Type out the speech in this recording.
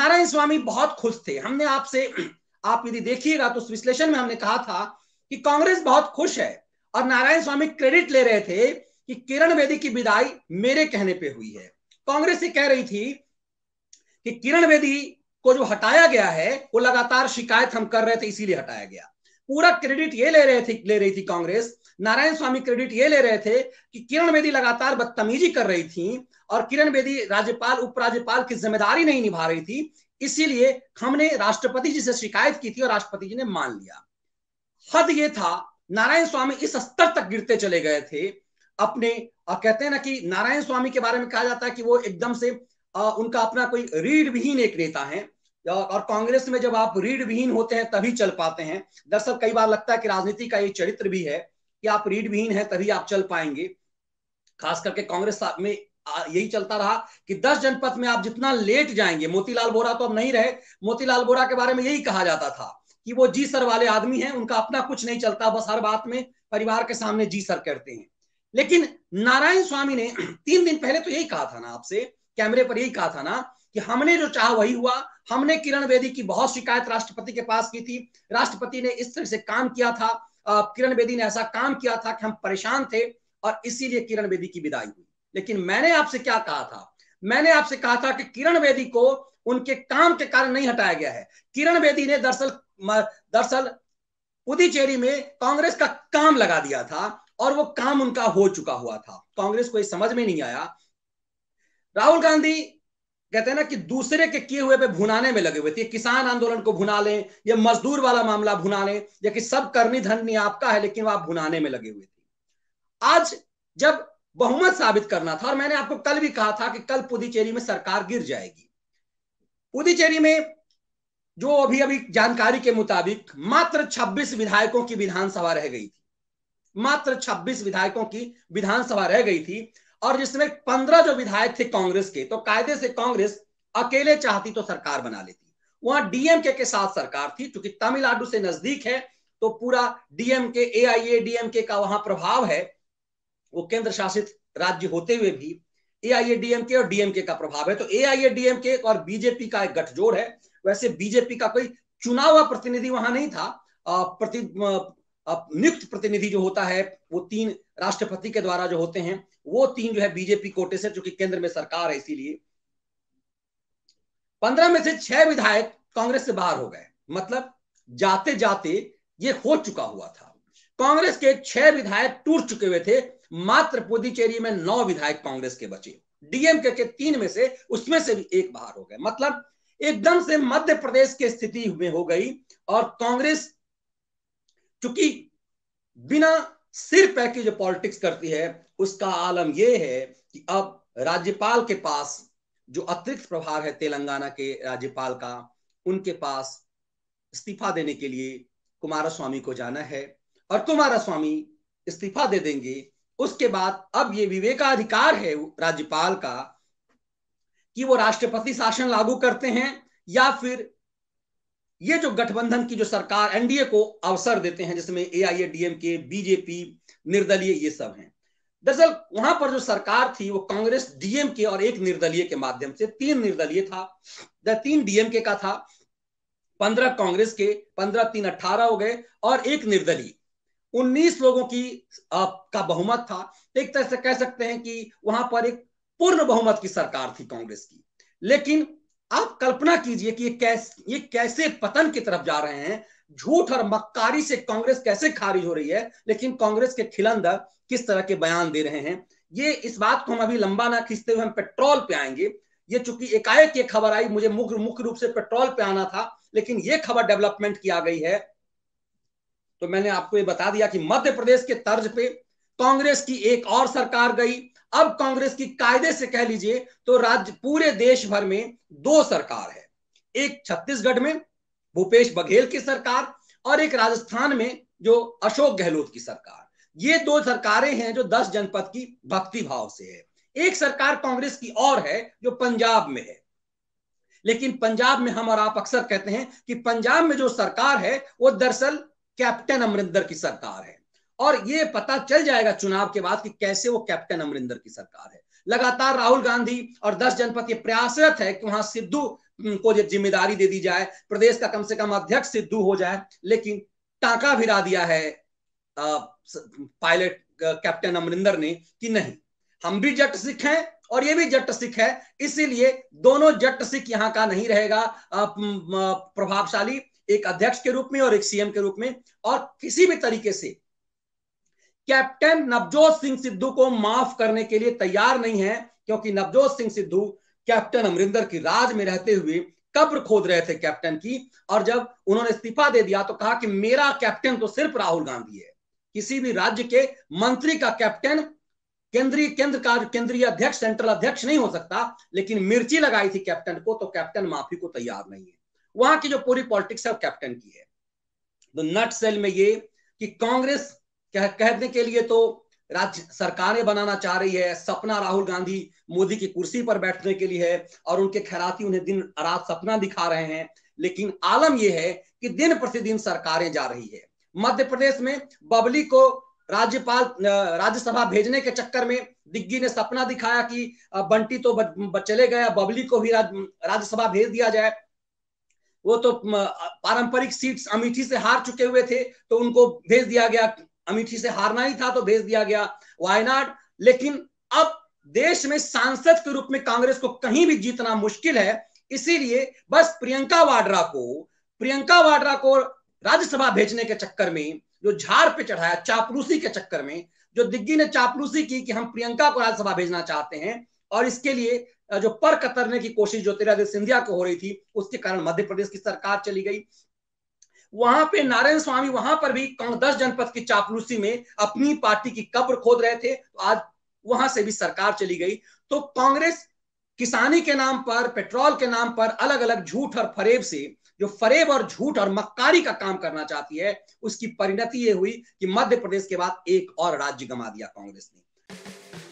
नारायण स्वामी बहुत खुश थे हमने आपसे आप यदि देखिएगा तो विश्लेषण में हमने कहा था कि कांग्रेस बहुत खुश है और नारायण स्वामी क्रेडिट ले रहे थे कि किरण बेदी की विदाई मेरे कहने पे हुई है कांग्रेस ये कह रही थी कि किरण बेदी को जो हटाया गया है वो लगातार शिकायत हम कर रहे थे इसीलिए हटाया गया पूरा क्रेडिट ये ले रहे थे ले रही थी कांग्रेस नारायण स्वामी क्रेडिट ये ले रहे थे कि किरण बेदी लगातार बदतमीजी कर रही थी और किरण बेदी राज्यपाल उपराज्यपाल की जिम्मेदारी नहीं निभा रही थी इसीलिए हमने राष्ट्रपति जी से शिकायत की थी और राष्ट्रपति जी ने मान लिया हद ये था नारायण स्वामी इस स्तर तक गिरते चले गए थे अपने कहते हैं ना कि नारायण स्वामी के बारे में कहा जाता है कि वो एकदम से आ, उनका अपना कोई रीढ़ विहीन एक नेता है और कांग्रेस में जब आप रीढ़ विहीन होते हैं तभी चल पाते हैं दरअसल कई बार लगता है कि राजनीति का ये चरित्र भी है कि आप रीढ़ विहीन है तभी आप चल पाएंगे खास करके कांग्रेस में यही चलता रहा कि दस जनपद में आप जितना लेट जाएंगे मोतीलाल बोरा तो अब नहीं रहे मोतीलाल बोरा के बारे में यही कहा जाता था कि वो जी सर वाले आदमी हैं उनका अपना कुछ नहीं चलता बस हर बात में परिवार के सामने जी सर करते हैं लेकिन नारायण स्वामी ने तीन दिन पहले तो यही कहा था ना आपसे कैमरे पर यही कहा था ना कि हमने जो चाह वही हुआ हमने किरण बेदी की बहुत शिकायत राष्ट्रपति के पास की थी राष्ट्रपति ने इस तरह से काम किया था किरण बेदी ने ऐसा काम किया था कि हम परेशान थे और इसीलिए किरण बेदी की विदाई हुई लेकिन मैंने आपसे क्या कहा था मैंने आपसे कहा था कि किरण बेदी को उनके काम के कारण नहीं हटाया गया है किरण बेदी ने दरअसल दरअसल पुदुचेरी में कांग्रेस का काम लगा दिया था और वो काम उनका हो चुका हुआ था कांग्रेस को ये समझ में नहीं आया राहुल गांधी कहते हैं ना कि दूसरे के किए हुए पे भुनाने में लगे हुए थे किसान आंदोलन को भुना लें या मजदूर वाला मामला भुना लें या कि सब करनी नहीं आपका है लेकिन वो आप भुनाने में लगे हुए थे आज जब बहुमत साबित करना था और मैंने आपको कल भी कहा था कि कल पुदुचेरी में सरकार गिर जाएगी पुदुचेरी में जो अभी अभी जानकारी के मुताबिक मात्र 26 विधायकों की विधानसभा रह गई थी मात्र 26 विधायकों की विधानसभा रह गई थी और जिसमें 15 जो विधायक थे कांग्रेस के तो कायदे से कांग्रेस अकेले चाहती तो सरकार बना लेती वहां डीएमके के साथ सरकार थी क्योंकि तमिलनाडु से नजदीक है तो पूरा डीएमके ए आई ए डीएमके का वहां प्रभाव है वो केंद्र शासित राज्य होते हुए भी ए ए आई डीएमके और डीएमके का प्रभाव है तो ए ए आई डीएमके और बीजेपी का एक गठजोड़ है वैसे बीजेपी का कोई चुनाव प्रतिनिधि वहां नहीं था प्रति नियुक्त प्रतिनिधि जो होता है वो तीन राष्ट्रपति के द्वारा जो होते हैं वो तीन जो है बीजेपी कोटे से जो कि केंद्र में सरकार है इसीलिए पंद्रह में से छह विधायक कांग्रेस से बाहर हो गए मतलब जाते जाते ये हो चुका हुआ था कांग्रेस के छह विधायक टूट चुके हुए थे मात्र पुदुचेरी में नौ विधायक कांग्रेस के बचे डीएमके के तीन में से उसमें से भी एक बाहर हो गए मतलब एकदम से मध्य प्रदेश की स्थिति में हो गई और कांग्रेस चूंकि बिना सिर पैके जो पॉलिटिक्स करती है उसका आलम यह है कि अब राज्यपाल के पास जो अतिरिक्त प्रभार है तेलंगाना के राज्यपाल का उनके पास इस्तीफा देने के लिए कुमार स्वामी को जाना है और तुम्हारा स्वामी इस्तीफा दे देंगे उसके बाद अब ये विवेकाधिकार है राज्यपाल का कि वो राष्ट्रपति शासन लागू करते हैं या फिर ये जो गठबंधन की जो सरकार एनडीए को अवसर देते हैं जिसमें ए आई ए डीएमके बीजेपी निर्दलीय ये सब हैं दरअसल वहां पर जो सरकार थी वो कांग्रेस डीएमके और एक निर्दलीय के माध्यम से तीन निर्दलीय था तीन डीएमके का था पंद्रह कांग्रेस के पंद्रह तीन अट्ठारह हो गए और एक निर्दलीय उन्नीस लोगों की आ, का बहुमत था एक तरह से कह सकते हैं कि वहां पर एक पूर्ण बहुमत की सरकार थी कांग्रेस की लेकिन आप कल्पना कीजिए कि ये कैसे ये कैसे पतन की तरफ जा रहे हैं झूठ और मक्कारी से कांग्रेस कैसे खारिज हो रही है लेकिन कांग्रेस के खिलंदर किस तरह के बयान दे रहे हैं ये इस बात को हम अभी लंबा ना खींचते हुए हम पेट्रोल पे आएंगे ये चूंकि एकाएक ये खबर आई मुझे मुख्य रूप से पेट्रोल पे आना था लेकिन ये खबर डेवलपमेंट की आ गई है तो मैंने आपको ये बता दिया कि मध्य प्रदेश के तर्ज पे कांग्रेस की एक और सरकार गई अब कांग्रेस की कायदे से कह लीजिए तो राज्य पूरे देश भर में दो सरकार है एक छत्तीसगढ़ में भूपेश बघेल की सरकार और एक राजस्थान में जो अशोक गहलोत की सरकार ये दो सरकारें हैं जो दस जनपद की भक्ति भाव से है एक सरकार कांग्रेस की और है जो पंजाब में है लेकिन पंजाब में हम और आप अक्सर कहते हैं कि पंजाब में जो सरकार है वो दरअसल कैप्टन अमरिंदर की सरकार है और ये पता चल जाएगा चुनाव के बाद कि कैसे वो कैप्टन अमरिंदर की सरकार है लगातार राहुल गांधी और दस जनपद ये प्रयासरत है कि वहां सिद्धू को ये जिम्मेदारी दे दी जाए प्रदेश का कम से कम अध्यक्ष सिद्धू हो जाए लेकिन टाका भिरा दिया है पायलट कैप्टन अमरिंदर ने कि नहीं हम भी जट सिख हैं और ये भी जट सिख है इसीलिए दोनों जट सिख यहां का नहीं रहेगा प्रभावशाली एक अध्यक्ष के रूप में और एक सीएम के रूप में और किसी भी तरीके से कैप्टन नवजोत सिंह सिद्धू को माफ करने के लिए तैयार नहीं है क्योंकि नवजोत सिंह सिद्धू कैप्टन अमरिंदर की राज में रहते हुए कब्र खोद रहे थे कैप्टन की और जब उन्होंने इस्तीफा दे दिया तो कहा कि मेरा कैप्टन तो सिर्फ राहुल गांधी है किसी भी राज्य के मंत्री का कैप्टन केंद्रीय केंद्र का केंद्रीय अध्यक्ष सेंट्रल अध्यक्ष नहीं हो सकता लेकिन मिर्ची लगाई थी कैप्टन को तो कैप्टन माफी को तैयार नहीं है वहां की जो पूरी पॉलिटिक्स है वो कैप्टन की है तो नट सेल में ये कि कांग्रेस कह, कहने के लिए तो राज्य सरकारें बनाना चाह रही है सपना राहुल गांधी मोदी की कुर्सी पर बैठने के लिए है और उनके खैराती उन्हें दिन रात सपना दिखा रहे हैं लेकिन आलम यह है कि दिन प्रतिदिन सरकारें जा रही है मध्य प्रदेश में बबली को राज्यपाल राज्यसभा भेजने के चक्कर में दिग्गी ने सपना दिखाया कि बंटी तो चले गया बबली को भी राज्यसभा भेज दिया जाए वो तो पारंपरिक सीट्स अमेठी से हार चुके हुए थे तो उनको भेज दिया गया अमेठी से हारना ही था तो भेज दिया गया वायनाड लेकिन अब देश में सांसद के रूप में कांग्रेस को कहीं भी जीतना मुश्किल है इसीलिए बस प्रियंका वाड्रा को प्रियंका वाड्रा को राज्यसभा भेजने के चक्कर में जो झाड़ पे चढ़ाया चापलूसी के चक्कर में जो दिग्गी ने चापलूसी की कि हम प्रियंका को राज्यसभा भेजना चाहते हैं और इसके लिए जो पर कतरने की कोशिश ज्योतिरादित्य सिंधिया को हो रही थी उसके कारण मध्य प्रदेश की सरकार चली गई वहां पे नारायण स्वामी वहां पर भी दस जनपद की चापलूसी में अपनी पार्टी की कब्र खोद रहे थे तो आज वहां से भी सरकार चली गई तो कांग्रेस किसानी के नाम पर पेट्रोल के नाम पर अलग अलग झूठ और फरेब से जो फरेब और झूठ और मक्कारी का काम करना चाहती है उसकी परिणति ये हुई कि मध्य प्रदेश के बाद एक और राज्य गमा दिया कांग्रेस ने